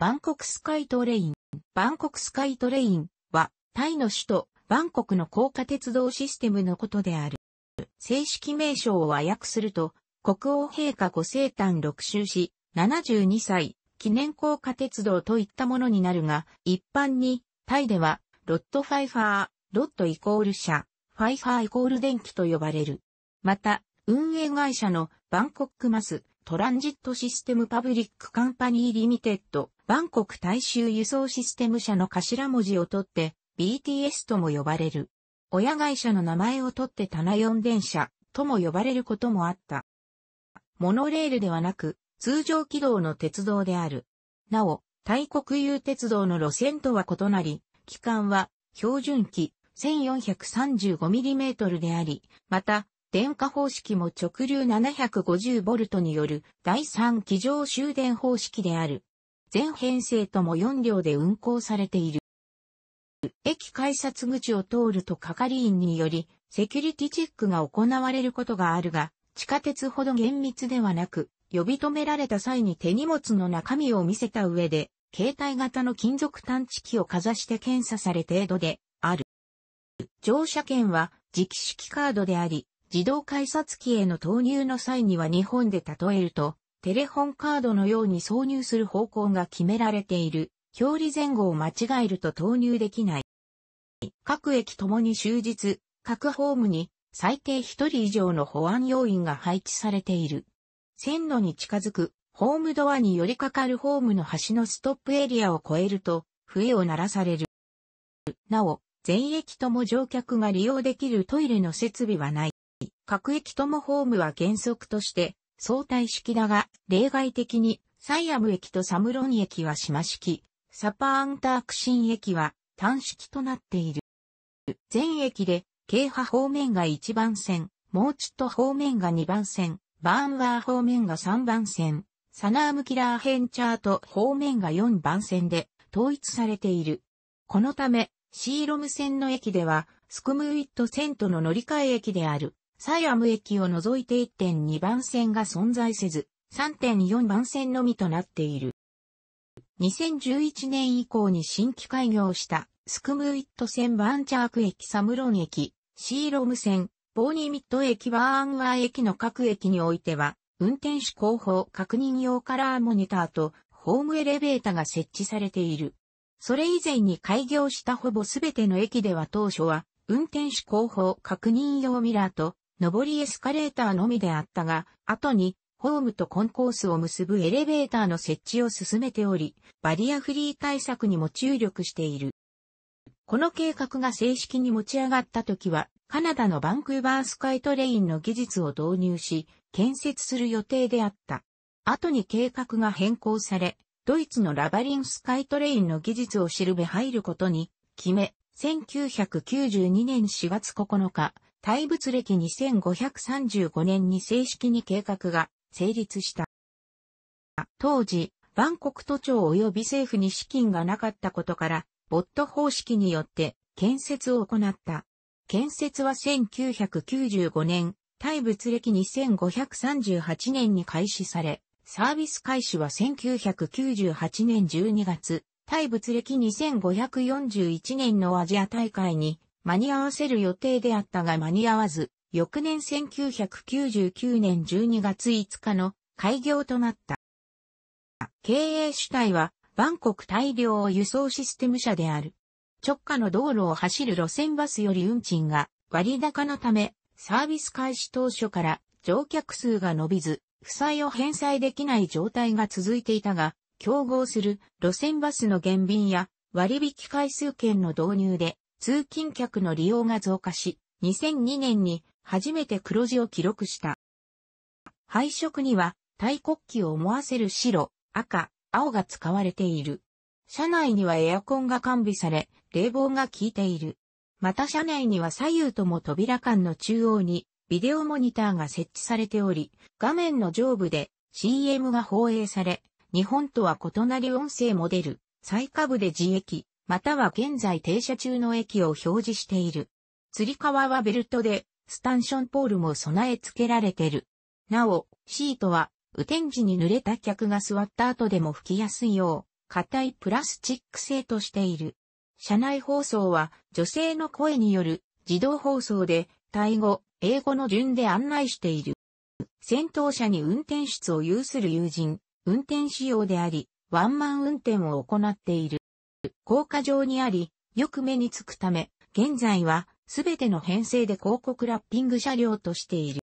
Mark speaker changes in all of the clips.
Speaker 1: バンコクスカイトレイン。バンコクスカイトレインは、タイの首都、バンコクの高架鉄道システムのことである。正式名称を和訳すると、国王陛下ご生誕6周し、72歳、記念高架鉄道といったものになるが、一般に、タイでは、ロットファイファー、ロットイコール車、ファイファーイコール電気と呼ばれる。また、運営会社のバンコックマス、トランジットシステムパブリックカンパニーリミテッド、バンコク大衆輸送システム社の頭文字を取って BTS とも呼ばれる。親会社の名前を取って棚四電車とも呼ばれることもあった。モノレールではなく通常軌道の鉄道である。なお、大国有鉄道の路線とは異なり、期間は標準期 1435mm であり、また電化方式も直流 750V による第3機上終電方式である。全編成とも4両で運行されている。駅改札口を通ると係員により、セキュリティチェックが行われることがあるが、地下鉄ほど厳密ではなく、呼び止められた際に手荷物の中身を見せた上で、携帯型の金属探知機をかざして検査され程度である。乗車券は直式カードであり、自動改札機への投入の際には日本で例えると、テレホンカードのように挿入する方向が決められている。表裏前後を間違えると投入できない。各駅ともに終日、各ホームに最低一人以上の保安要員が配置されている。線路に近づく、ホームドアに寄りかかるホームの端のストップエリアを越えると、笛を鳴らされる。なお、全駅とも乗客が利用できるトイレの設備はない。各駅ともホームは原則として相対式だが、例外的にサイアム駅とサムロン駅は島式、サパーンタークシン駅は単式となっている。全駅で、京波方面が1番線、モーチット方面が2番線、バーンワー方面が3番線、サナームキラーヘンチャート方面が4番線で統一されている。このため、シーロム線の駅では、スクムウィット線との乗り換え駅である。サイアム駅を除いて1.2番線が存在せず、3.4番線のみとなっている。2011年以降に新規開業したスクムイット線バーンチャーク駅サムロン駅、シーロム線、ボーニーミット駅バーンワー駅の各駅においては、運転手後方確認用カラーモニターとホームエレベーターが設置されている。それ以前に開業したほぼすべての駅では当初は、運転手後方確認用ミラーと上りエスカレーターのみであったが、後に、ホームとコンコースを結ぶエレベーターの設置を進めており、バリアフリー対策にも注力している。この計画が正式に持ち上がった時は、カナダのバンクーバースカイトレインの技術を導入し、建設する予定であった。後に計画が変更され、ドイツのラバリンスカイトレインの技術を知るべ入ることに決め、1992年4月9日、大仏歴2535年に正式に計画が成立した。当時、万国都庁及び政府に資金がなかったことから、ボット方式によって建設を行った。建設は1995年、大仏歴2538年に開始され、サービス開始は1998年12月、大仏歴2541年のアジア大会に間に合わせる予定であったが間に合わず、翌年1999年12月5日の開業となった。経営主体は、バンコク大量輸送システム社である。直下の道路を走る路線バスより運賃が割高のため、サービス開始当初から乗客数が伸びず、負債を返済できない状態が続いていたが、競合する路線バスの減便や割引回数券の導入で通勤客の利用が増加し、2002年に初めて黒字を記録した。配色には、タイ国旗を思わせる白、赤、青が使われている。車内にはエアコンが完備され、冷房が効いている。また車内には左右とも扉間の中央にビデオモニターが設置されており、画面の上部で CM が放映され、日本とは異なり音声モデル、最下部で自液、または現在停車中の駅を表示している。釣り革はベルトで、スタンションポールも備え付けられてる。なお、シートは、雨天時に濡れた客が座った後でも吹きやすいよう、硬いプラスチック製としている。車内放送は、女性の声による自動放送で、タイ語、英語の順で案内している。先頭車に運転室を有する友人、運転仕様であり、ワンマン運転を行っている。高架上にあり、よく目につくため、現在はすべての編成で広告ラッピング車両としている。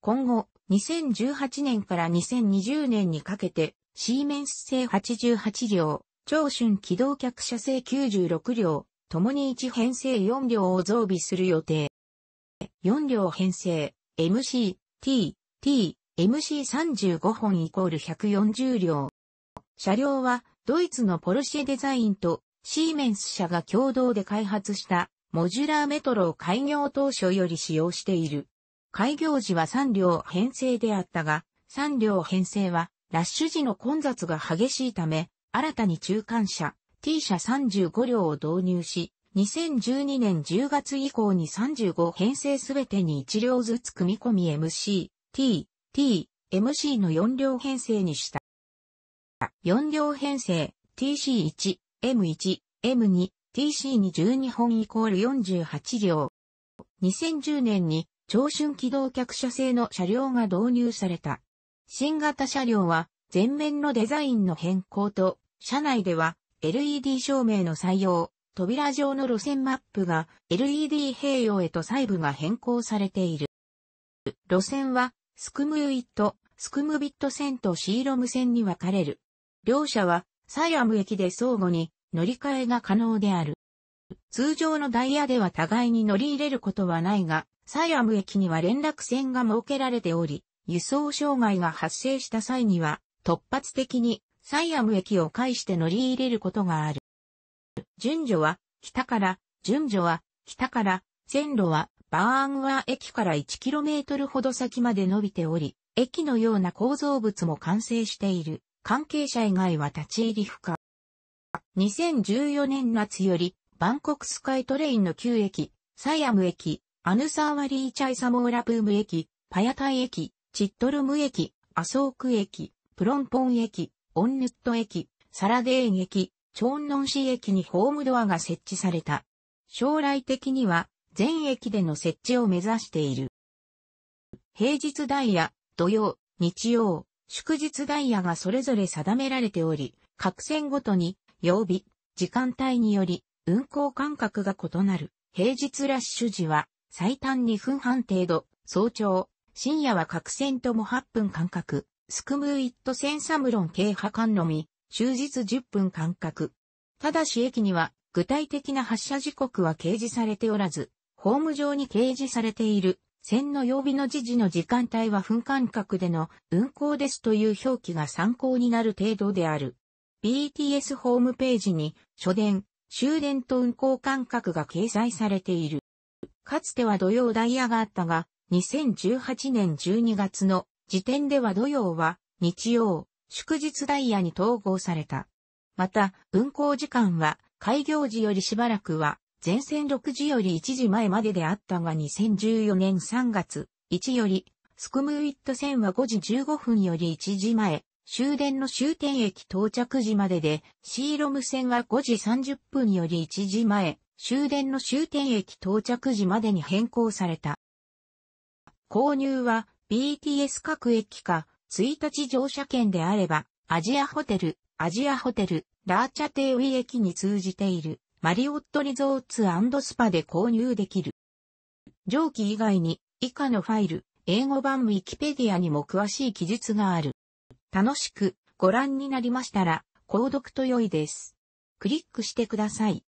Speaker 1: 今後、2018年から2020年にかけて、シーメンス製88両、長春機動客車製96両、共に1編成4両を増備する予定。4両編成、MC、T、T、MC35 本イコール140両。車両はドイツのポルシェデザインとシーメンス社が共同で開発したモジュラーメトロを開業当初より使用している。開業時は3両編成であったが、3両編成はラッシュ時の混雑が激しいため、新たに中間車 T 車35両を導入し、2012年10月以降に35編成すべてに1両ずつ組み込み MC、T、T、MC の4両編成にした。4両編成 TC1、M1、M2、TC2 12本イコール48両。2010年に長春機動客車製の車両が導入された。新型車両は前面のデザインの変更と、車内では LED 照明の採用、扉上の路線マップが LED 併用へと細部が変更されている。路線はスクムユイット、スクムビット線とシーロム線に分かれる。両者は、サイアム駅で相互に乗り換えが可能である。通常のダイヤでは互いに乗り入れることはないが、サイアム駅には連絡線が設けられており、輸送障害が発生した際には、突発的にサイアム駅を介して乗り入れることがある。順序は北から、順序は北から、線路はバーンワ駅から 1km ほど先まで伸びており、駅のような構造物も完成している。関係者以外は立ち入り不可。2014年夏より、バンコクスカイトレインの旧駅、サイアム駅、アヌサーワリーチャイサモーラプーム駅、パヤタイ駅、チットルム駅、アソーク駅、プロンポン駅、オンヌット駅、サラデーン駅、チョンノン市駅にホームドアが設置された。将来的には全駅での設置を目指している。平日ダイヤ、土曜、日曜、祝日ダイヤがそれぞれ定められており、各線ごとに曜日、時間帯により運行間隔が異なる。平日ラッシュ時は最短2分半程度、早朝、深夜は各線とも8分間隔、スクムーイットセンサムロン軽波間のみ、終日10分間隔。ただし駅には具体的な発車時刻は掲示されておらず、ホーム上に掲示されている線の曜日の時時の時間帯は分間隔での運行ですという表記が参考になる程度である。BTS ホームページに、初電、終電と運行間隔が掲載されている。かつては土曜ダイヤがあったが、2018年12月の時点では土曜は日曜、祝日ダイヤに統合された。また、運行時間は開業時よりしばらくは前線6時より1時前までであったが2014年3月、1より、スクムウィット線は5時15分より1時前、終電の終点駅到着時までで、シーロム線は5時30分より1時前、終電の終点駅到着時までに変更された。購入は BTS 各駅か、1日乗車券であれば、アジアホテル、アジアホテル、ラーチャテウィ駅に通じている。マリオットリゾーツスパで購入できる。上記以外に以下のファイル、英語版ウィキペディアにも詳しい記述がある。楽しくご覧になりましたら、購読と良いです。クリックしてください。